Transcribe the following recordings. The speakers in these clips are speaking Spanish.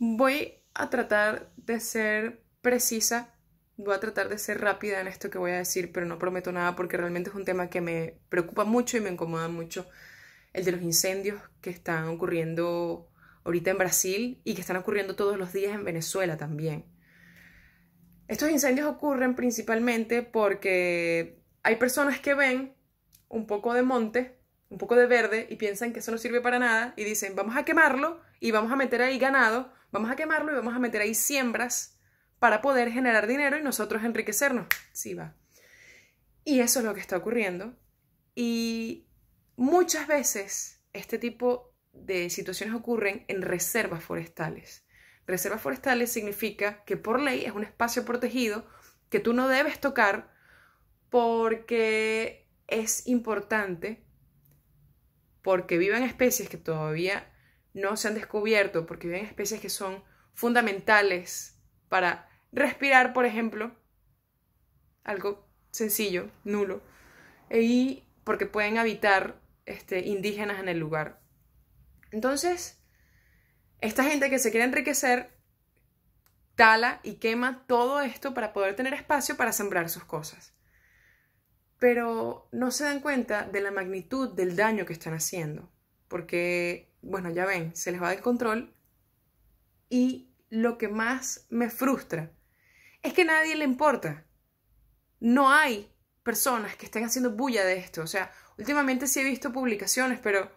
Voy a tratar de ser precisa, voy a tratar de ser rápida en esto que voy a decir, pero no prometo nada porque realmente es un tema que me preocupa mucho y me incomoda mucho, el de los incendios que están ocurriendo ahorita en Brasil y que están ocurriendo todos los días en Venezuela también. Estos incendios ocurren principalmente porque hay personas que ven un poco de monte, un poco de verde y piensan que eso no sirve para nada y dicen, vamos a quemarlo y vamos a meter ahí ganado Vamos a quemarlo y vamos a meter ahí siembras para poder generar dinero y nosotros enriquecernos. Sí va. Y eso es lo que está ocurriendo. Y muchas veces este tipo de situaciones ocurren en reservas forestales. Reservas forestales significa que por ley es un espacio protegido que tú no debes tocar porque es importante, porque viven especies que todavía no se han descubierto porque viven especies que son fundamentales para respirar, por ejemplo, algo sencillo, nulo, e y porque pueden habitar este, indígenas en el lugar. Entonces, esta gente que se quiere enriquecer tala y quema todo esto para poder tener espacio para sembrar sus cosas. Pero no se dan cuenta de la magnitud del daño que están haciendo porque, bueno, ya ven, se les va del control. Y lo que más me frustra es que nadie le importa. No hay personas que estén haciendo bulla de esto. O sea, últimamente sí he visto publicaciones, pero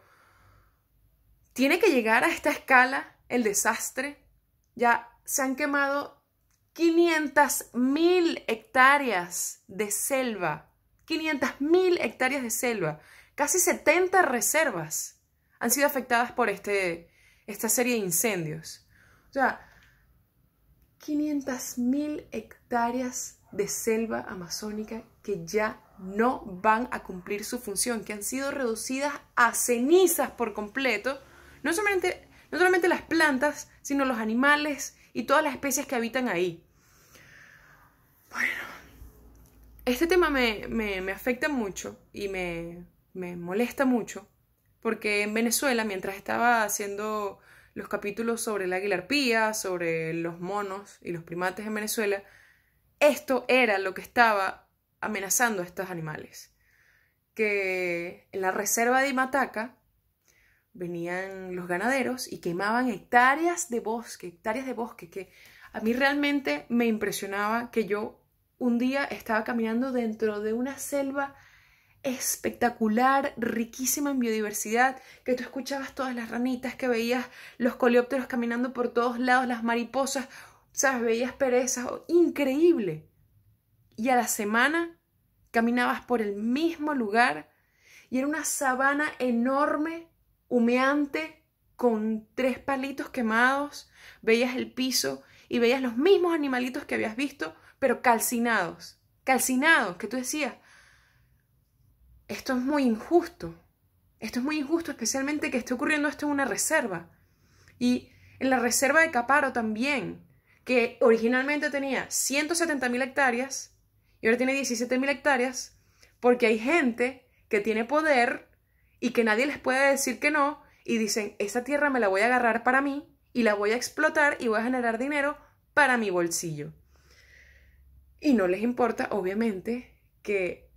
tiene que llegar a esta escala el desastre. Ya se han quemado 500.000 hectáreas de selva. 500.000 hectáreas de selva. Casi 70 reservas han sido afectadas por este, esta serie de incendios. O sea, 500.000 hectáreas de selva amazónica que ya no van a cumplir su función, que han sido reducidas a cenizas por completo, no solamente, no solamente las plantas, sino los animales y todas las especies que habitan ahí. Bueno, este tema me, me afecta mucho y me, me molesta mucho porque en Venezuela, mientras estaba haciendo los capítulos sobre la aguilarpía, sobre los monos y los primates en Venezuela, esto era lo que estaba amenazando a estos animales. Que en la reserva de Imataca venían los ganaderos y quemaban hectáreas de bosque, hectáreas de bosque, que a mí realmente me impresionaba que yo un día estaba caminando dentro de una selva espectacular, riquísima en biodiversidad, que tú escuchabas todas las ranitas, que veías los coleópteros caminando por todos lados, las mariposas, sabes, veías perezas, increíble. Y a la semana caminabas por el mismo lugar y era una sabana enorme, humeante, con tres palitos quemados, veías el piso y veías los mismos animalitos que habías visto, pero calcinados, calcinados, que tú decías, esto es muy injusto. Esto es muy injusto, especialmente que esté ocurriendo esto en una reserva. Y en la reserva de Caparo también, que originalmente tenía 170.000 hectáreas y ahora tiene 17.000 hectáreas, porque hay gente que tiene poder y que nadie les puede decir que no y dicen, esa tierra me la voy a agarrar para mí y la voy a explotar y voy a generar dinero para mi bolsillo. Y no les importa, obviamente, que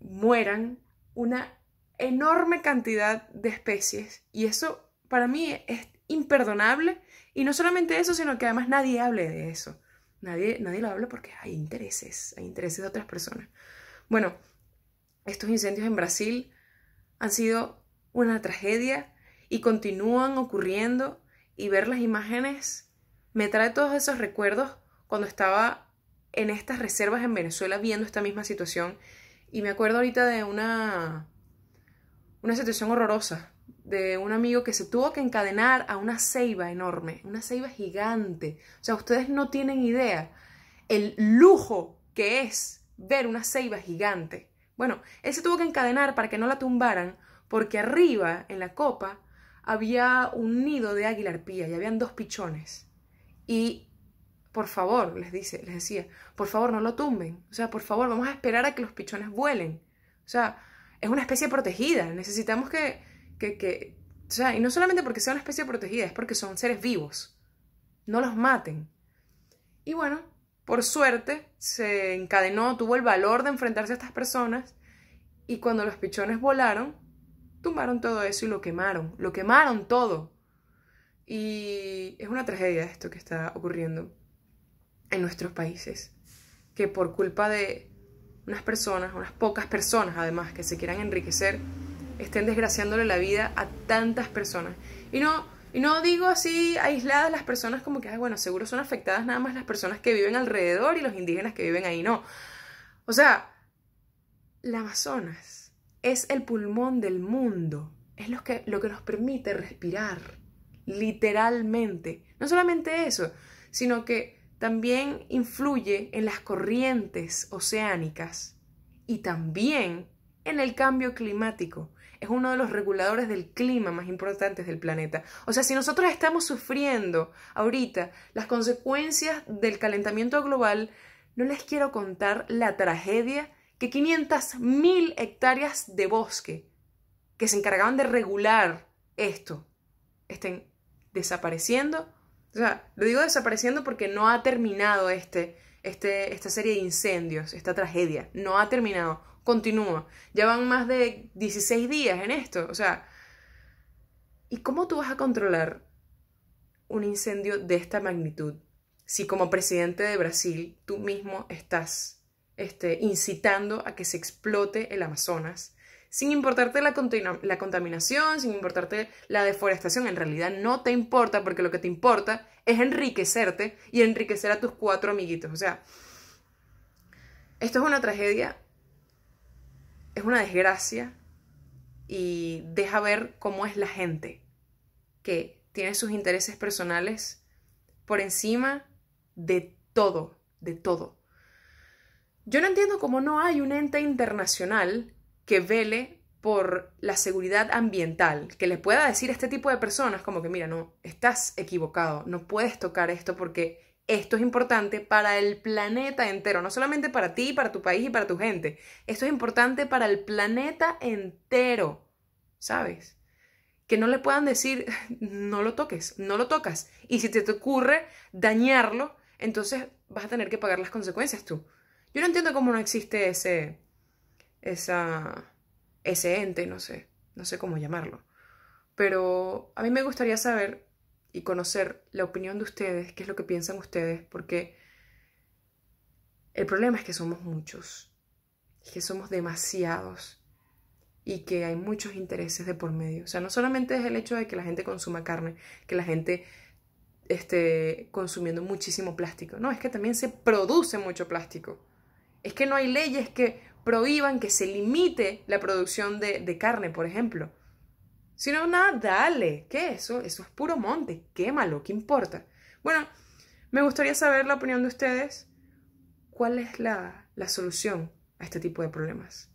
mueran una enorme cantidad de especies y eso para mí es imperdonable y no solamente eso, sino que además nadie hable de eso. Nadie, nadie lo habla porque hay intereses, hay intereses de otras personas. Bueno, estos incendios en Brasil han sido una tragedia y continúan ocurriendo y ver las imágenes me trae todos esos recuerdos cuando estaba en estas reservas en Venezuela viendo esta misma situación y me acuerdo ahorita de una, una situación horrorosa de un amigo que se tuvo que encadenar a una ceiba enorme, una ceiba gigante. O sea, ustedes no tienen idea el lujo que es ver una ceiba gigante. Bueno, él se tuvo que encadenar para que no la tumbaran porque arriba, en la copa, había un nido de águila arpía y habían dos pichones. Y por favor, les, dice, les decía, por favor no lo tumben. O sea, por favor, vamos a esperar a que los pichones vuelen. O sea, es una especie protegida. Necesitamos que, que, que... O sea, y no solamente porque sea una especie protegida, es porque son seres vivos. No los maten. Y bueno, por suerte, se encadenó, tuvo el valor de enfrentarse a estas personas. Y cuando los pichones volaron, tumbaron todo eso y lo quemaron. Lo quemaron todo. Y es una tragedia esto que está ocurriendo en nuestros países, que por culpa de unas personas, unas pocas personas además, que se quieran enriquecer, estén desgraciándole la vida a tantas personas. Y no, y no digo así aisladas las personas como que, bueno, seguro son afectadas nada más las personas que viven alrededor y los indígenas que viven ahí, no. O sea, la Amazonas es el pulmón del mundo, es lo que, lo que nos permite respirar, literalmente. No solamente eso, sino que también influye en las corrientes oceánicas y también en el cambio climático. Es uno de los reguladores del clima más importantes del planeta. O sea, si nosotros estamos sufriendo ahorita las consecuencias del calentamiento global, no les quiero contar la tragedia que 500.000 hectáreas de bosque que se encargaban de regular esto estén desapareciendo o sea, lo digo desapareciendo porque no ha terminado este, este, esta serie de incendios, esta tragedia. No ha terminado. Continúa. Ya van más de 16 días en esto. O sea, ¿y cómo tú vas a controlar un incendio de esta magnitud? Si como presidente de Brasil tú mismo estás este, incitando a que se explote el Amazonas, sin importarte la, la contaminación, sin importarte la deforestación, en realidad no te importa porque lo que te importa es enriquecerte y enriquecer a tus cuatro amiguitos. O sea, esto es una tragedia, es una desgracia y deja ver cómo es la gente que tiene sus intereses personales por encima de todo, de todo. Yo no entiendo cómo no hay un ente internacional que vele por la seguridad ambiental, que le pueda decir a este tipo de personas como que, mira, no, estás equivocado, no puedes tocar esto porque esto es importante para el planeta entero, no solamente para ti, para tu país y para tu gente, esto es importante para el planeta entero, ¿sabes? Que no le puedan decir, no lo toques, no lo tocas, y si te, te ocurre dañarlo, entonces vas a tener que pagar las consecuencias tú. Yo no entiendo cómo no existe ese esa, ese ente, no sé, no sé cómo llamarlo. Pero a mí me gustaría saber y conocer la opinión de ustedes, qué es lo que piensan ustedes, porque el problema es que somos muchos, que somos demasiados y que hay muchos intereses de por medio. O sea, no solamente es el hecho de que la gente consuma carne, que la gente esté consumiendo muchísimo plástico, no, es que también se produce mucho plástico. Es que no hay leyes que prohíban, que se limite la producción de, carne, por ejemplo. Si no, nada, dale. ¿Qué es eso? Eso es puro monte. Quémalo, ¿qué importa? Bueno, me gustaría saber la opinión de ustedes. ¿Cuál es la solución a este tipo de problemas?